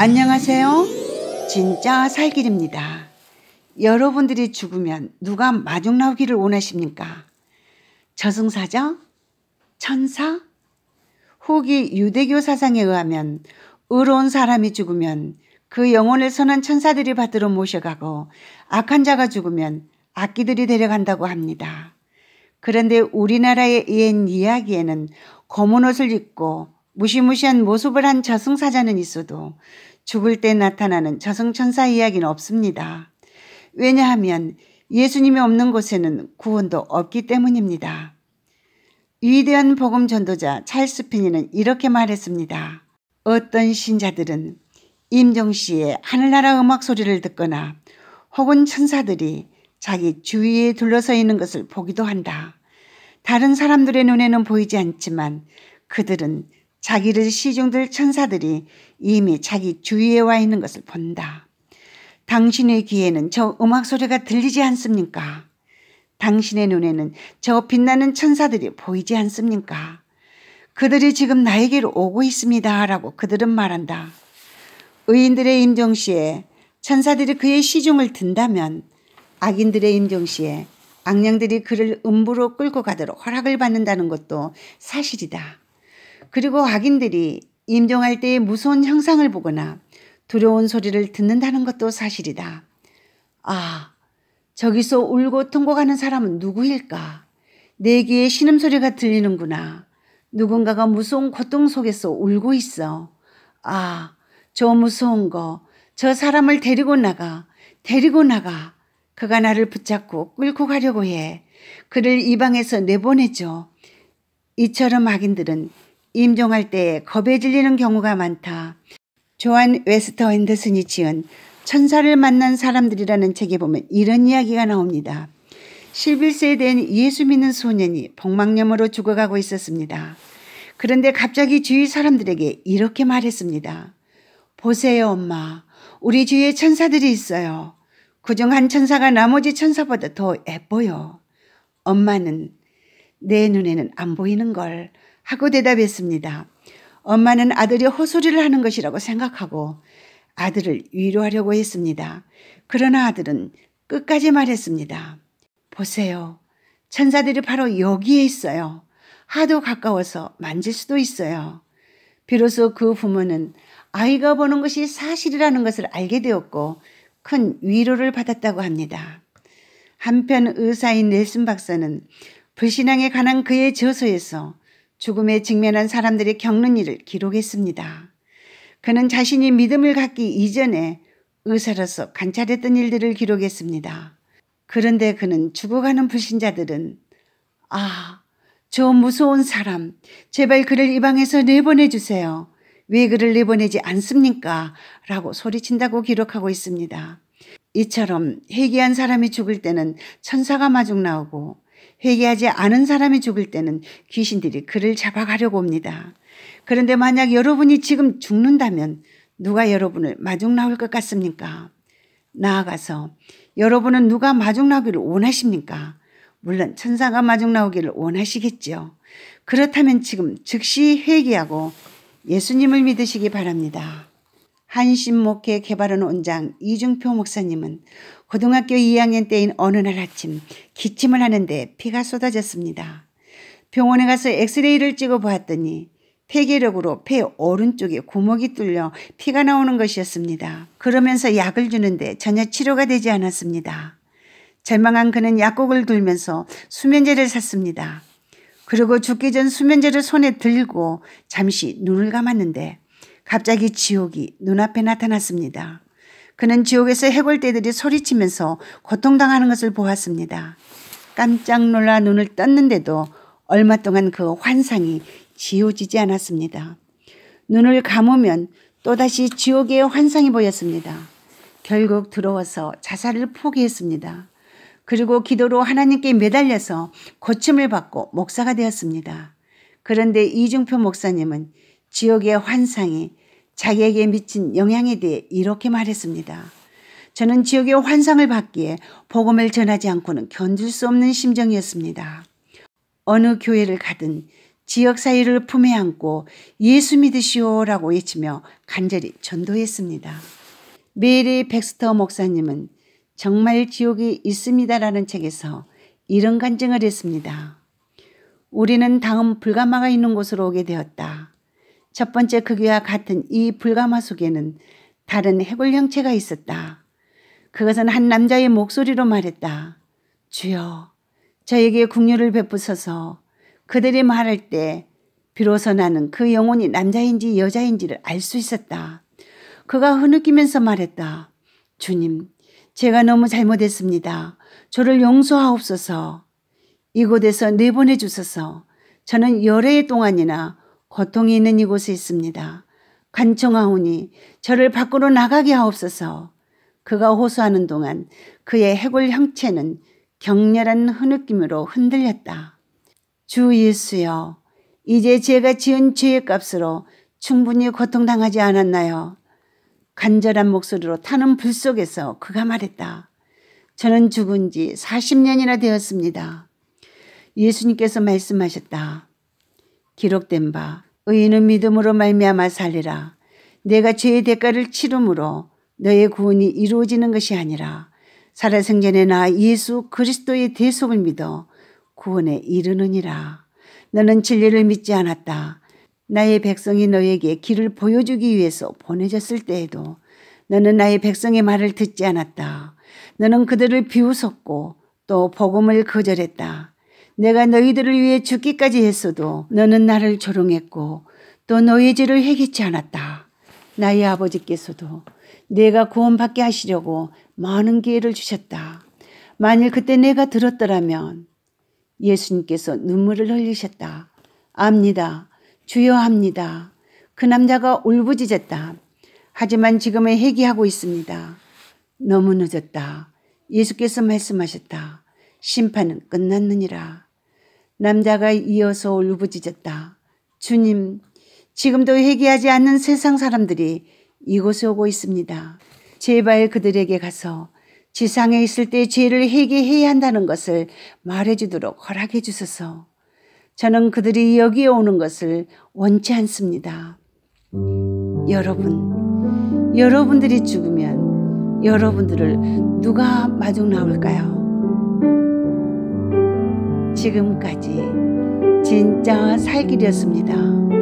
안녕하세요. 진짜 살길입니다. 여러분들이 죽으면 누가 마중 나오기를 원하십니까? 저승사자? 천사? 후기 유대교 사상에 의하면 의로운 사람이 죽으면 그 영혼을 선한 천사들이 받으러 모셔가고 악한 자가 죽으면 악기들이 데려간다고 합니다. 그런데 우리나라의 옛 이야기에는 검은 옷을 입고 무시무시한 모습을 한 저승사자는 있어도 죽을 때 나타나는 저승천사 이야기는 없습니다. 왜냐하면 예수님이 없는 곳에는 구원도 없기 때문입니다. 위대한 복음 전도자 찰스 피니는 이렇게 말했습니다. 어떤 신자들은 임종 씨의 하늘나라 음악 소리를 듣거나 혹은 천사들이 자기 주위에 둘러서 있는 것을 보기도 한다. 다른 사람들의 눈에는 보이지 않지만 그들은 자기를 시중들 천사들이 이미 자기 주위에 와 있는 것을 본다. 당신의 귀에는 저 음악 소리가 들리지 않습니까? 당신의 눈에는 저 빛나는 천사들이 보이지 않습니까? 그들이 지금 나에게로 오고 있습니다. 라고 그들은 말한다. 의인들의 임종시에 천사들이 그의 시중을 든다면 악인들의 임종시에 악령들이 그를 음부로 끌고 가도록 허락을 받는다는 것도 사실이다. 그리고 악인들이 임종할 때의 무서운 형상을 보거나 두려운 소리를 듣는다는 것도 사실이다. 아, 저기서 울고 통곡하는 사람은 누구일까? 내 귀에 신음소리가 들리는구나. 누군가가 무서운 고통 속에서 울고 있어. 아, 저 무서운 거, 저 사람을 데리고 나가, 데리고 나가. 그가 나를 붙잡고 끌고 가려고 해. 그를 이 방에서 내보내죠. 이처럼 악인들은 임종할 때 겁에 질리는 경우가 많다. 조한 웨스터 핸드슨이 지은 천사를 만난 사람들이라는 책에 보면 이런 이야기가 나옵니다. 11세에 된 예수 믿는 소년이 복막염으로 죽어가고 있었습니다. 그런데 갑자기 주위 사람들에게 이렇게 말했습니다. 보세요 엄마 우리 주위에 천사들이 있어요. 그중 한 천사가 나머지 천사보다 더 예뻐요. 엄마는 내 눈에는 안 보이는 걸 하고 대답했습니다. 엄마는 아들이 호소리를 하는 것이라고 생각하고 아들을 위로하려고 했습니다. 그러나 아들은 끝까지 말했습니다. 보세요. 천사들이 바로 여기에 있어요. 하도 가까워서 만질 수도 있어요. 비로소 그 부모는 아이가 보는 것이 사실이라는 것을 알게 되었고 큰 위로를 받았다고 합니다. 한편 의사인 넬슨 박사는 불신앙에 관한 그의 저서에서 죽음에 직면한 사람들이 겪는 일을 기록했습니다. 그는 자신이 믿음을 갖기 이전에 의사로서 관찰했던 일들을 기록했습니다. 그런데 그는 죽어가는 불신자들은 아, 저 무서운 사람, 제발 그를 이 방에서 내보내주세요. 왜 그를 내보내지 않습니까? 라고 소리친다고 기록하고 있습니다. 이처럼 회개한 사람이 죽을 때는 천사가 마중 나오고 회개하지 않은 사람이 죽을 때는 귀신들이 그를 잡아가려고 옵니다. 그런데 만약 여러분이 지금 죽는다면 누가 여러분을 마중 나올 것 같습니까? 나아가서 여러분은 누가 마중 나오기를 원하십니까? 물론 천사가 마중 나오기를 원하시겠지 그렇다면 지금 즉시 회개하고 예수님을 믿으시기 바랍니다. 한신목회 개발원 원장 이중표 목사님은 고등학교 2학년 때인 어느 날 아침 기침을 하는데 피가 쏟아졌습니다. 병원에 가서 엑스레이를 찍어 보았더니 폐기력으로폐 오른쪽에 구멍이 뚫려 피가 나오는 것이었습니다. 그러면서 약을 주는데 전혀 치료가 되지 않았습니다. 절망한 그는 약국을 돌면서 수면제를 샀습니다. 그리고 죽기 전 수면제를 손에 들고 잠시 눈을 감았는데 갑자기 지옥이 눈앞에 나타났습니다. 그는 지옥에서 해골떼들이 소리치면서 고통당하는 것을 보았습니다. 깜짝 놀라 눈을 떴는데도 얼마 동안 그 환상이 지워지지 않았습니다. 눈을 감으면 또다시 지옥의 환상이 보였습니다. 결국 들어와서 자살을 포기했습니다. 그리고 기도로 하나님께 매달려서 고침을 받고 목사가 되었습니다. 그런데 이중표 목사님은 지옥의 환상이 자기에게 미친 영향에 대해 이렇게 말했습니다. 저는 지옥의 환상을 받기에 복음을 전하지 않고는 견딜 수 없는 심정이었습니다. 어느 교회를 가든 지역 사회를 품에 안고 예수 믿으시오라고 외치며 간절히 전도했습니다. 메리 백스터 목사님은 정말 지옥이 있습니다라는 책에서 이런 간증을 했습니다. 우리는 다음 불가마가 있는 곳으로 오게 되었다. 첫 번째 크기와 같은 이 불가마 속에는 다른 해골 형체가 있었다. 그것은 한 남자의 목소리로 말했다. 주여, 저에게 국류를 베푸소서 그들이 말할 때 비로소 나는 그 영혼이 남자인지 여자인지를 알 수 있었다. 그가 흐느끼면서 말했다. 주님, 제가 너무 잘못했습니다. 저를 용서하옵소서. 이곳에서 내보내 주소서. 저는 열흘 동안이나 고통이 있는 이곳에 있습니다. 간청하오니 저를 밖으로 나가게 하옵소서. 그가 호소하는 동안 그의 해골 형체는 격렬한 흐느낌으로 흔들렸다. 주 예수여, 이제 제가 지은 죄의 값으로 충분히 고통당하지 않았나요? 간절한 목소리로 타는 불 속에서 그가 말했다. 저는 죽은 지 40년이나 되었습니다. 예수님께서 말씀하셨다. 기록된 바 의인은 믿음으로 말미암아 살리라. 내가 죄의 대가를 치름으로 너의 구원이 이루어지는 것이 아니라 살아생전의 나 예수 그리스도의 대속을 믿어 구원에 이르느니라. 너는 진리를 믿지 않았다. 나의 백성이 너에게 길을 보여주기 위해서 보내졌을 때에도 너는 나의 백성의 말을 듣지 않았다. 너는 그들을 비웃었고 또 복음을 거절했다. 내가 너희들을 위해 죽기까지 했어도 너는 나를 조롱했고 또 너희 죄를 해결치 않았다. 나의 아버지께서도 내가 구원받게 하시려고 많은 기회를 주셨다. 만일 그때 내가 들었더라면 예수님께서 눈물을 흘리셨다. 압니다. 주여 합니다. 그 남자가 울부짖었다. 하지만 지금은 회개하고 있습니다. 너무 늦었다. 예수께서 말씀하셨다. 심판은 끝났느니라. 남자가 이어서 울부짖었다. 주님, 지금도 회개하지 않는 세상 사람들이 이곳에 오고 있습니다. 제발 그들에게 가서 지상에 있을 때 죄를 회개해야 한다는 것을 말해주도록 허락해 주소서. 저는 그들이 여기에 오는 것을 원치 않습니다. 여러분, 여러분들이 죽으면 여러분들을 누가 마중 나올까요? 지금까지 진짜 살길이었습니다.